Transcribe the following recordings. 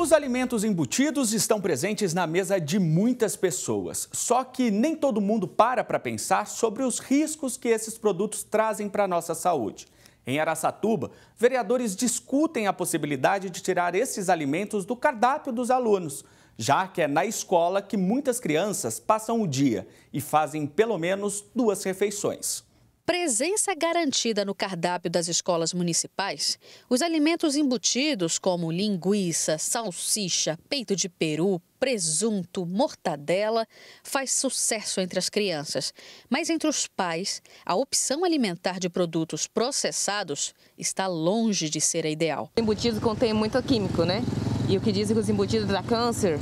Os alimentos embutidos estão presentes na mesa de muitas pessoas, só que nem todo mundo para para pensar sobre os riscos que esses produtos trazem para a nossa saúde. Em Araçatuba, vereadores discutem a possibilidade de tirar esses alimentos do cardápio dos alunos, já que é na escola que muitas crianças passam o dia e fazem pelo menos duas refeições presença garantida no cardápio das escolas municipais, os alimentos embutidos como linguiça, salsicha, peito de peru, presunto, mortadela, faz sucesso entre as crianças. Mas entre os pais, a opção alimentar de produtos processados está longe de ser a ideal. O embutido contém muito químico, né? E o que dizem que os embutidos dá câncer.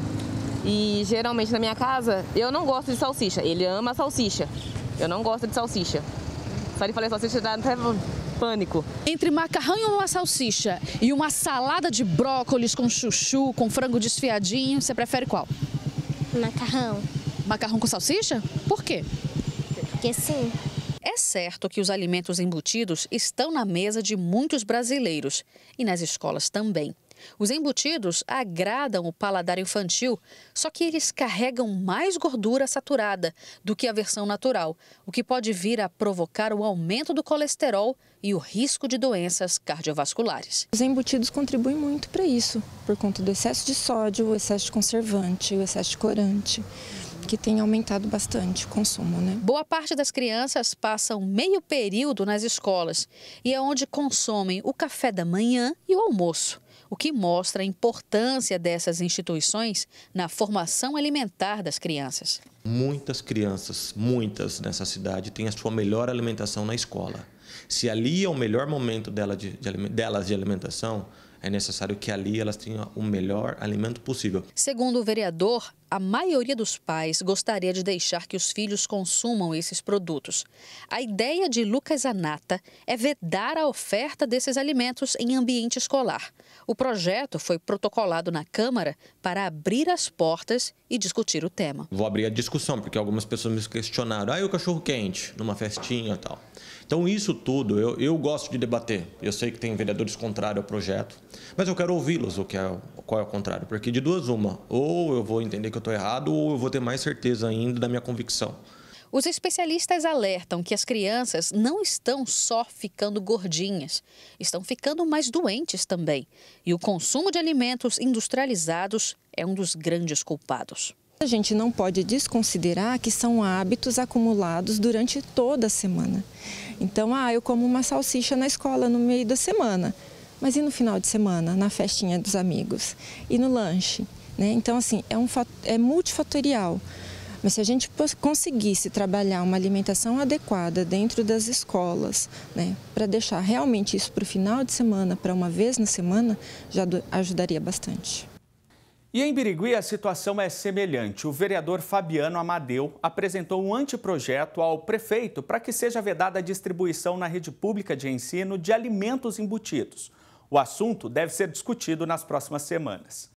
E geralmente na minha casa, eu não gosto de salsicha. Ele ama salsicha. Eu não gosto de salsicha farinha de salsicha dá até pânico. Entre macarrão e uma salsicha e uma salada de brócolis com chuchu, com frango desfiadinho, você prefere qual? Macarrão. Macarrão com salsicha? Por quê? Porque sim. É certo que os alimentos embutidos estão na mesa de muitos brasileiros e nas escolas também. Os embutidos agradam o paladar infantil, só que eles carregam mais gordura saturada do que a versão natural, o que pode vir a provocar o aumento do colesterol e o risco de doenças cardiovasculares. Os embutidos contribuem muito para isso, por conta do excesso de sódio, o excesso de conservante, o excesso de corante que tem aumentado bastante o consumo, né? Boa parte das crianças passam meio período nas escolas e é onde consomem o café da manhã e o almoço o que mostra a importância dessas instituições na formação alimentar das crianças. Muitas crianças, muitas nessa cidade, têm a sua melhor alimentação na escola. Se ali é o melhor momento dela de, de, delas de alimentação, é necessário que ali elas tenham o melhor alimento possível. Segundo o vereador, a maioria dos pais gostaria de deixar que os filhos consumam esses produtos. A ideia de Lucas Anata é vedar a oferta desses alimentos em ambiente escolar. O projeto foi protocolado na Câmara para abrir as portas e discutir o tema. Vou abrir a discussão, porque algumas pessoas me questionaram. Ah, e o cachorro quente? Numa festinha e tal. Então, isso tudo eu, eu gosto de debater. Eu sei que tem vereadores contrários ao projeto, mas eu quero ouvi-los, o que é, qual é o contrário. Porque de duas, uma, ou eu vou entender que eu estou errado ou eu vou ter mais certeza ainda da minha convicção. Os especialistas alertam que as crianças não estão só ficando gordinhas, estão ficando mais doentes também. E o consumo de alimentos industrializados é um dos grandes culpados. A gente não pode desconsiderar que são hábitos acumulados durante toda a semana. Então, ah, eu como uma salsicha na escola no meio da semana. Mas e no final de semana, na festinha dos amigos? E no lanche? Né? Então, assim, é, um, é multifatorial. Mas se a gente conseguisse trabalhar uma alimentação adequada dentro das escolas, né, para deixar realmente isso para o final de semana, para uma vez na semana, já ajudaria bastante. E em Birigui a situação é semelhante. O vereador Fabiano Amadeu apresentou um anteprojeto ao prefeito para que seja vedada a distribuição na rede pública de ensino de alimentos embutidos. O assunto deve ser discutido nas próximas semanas.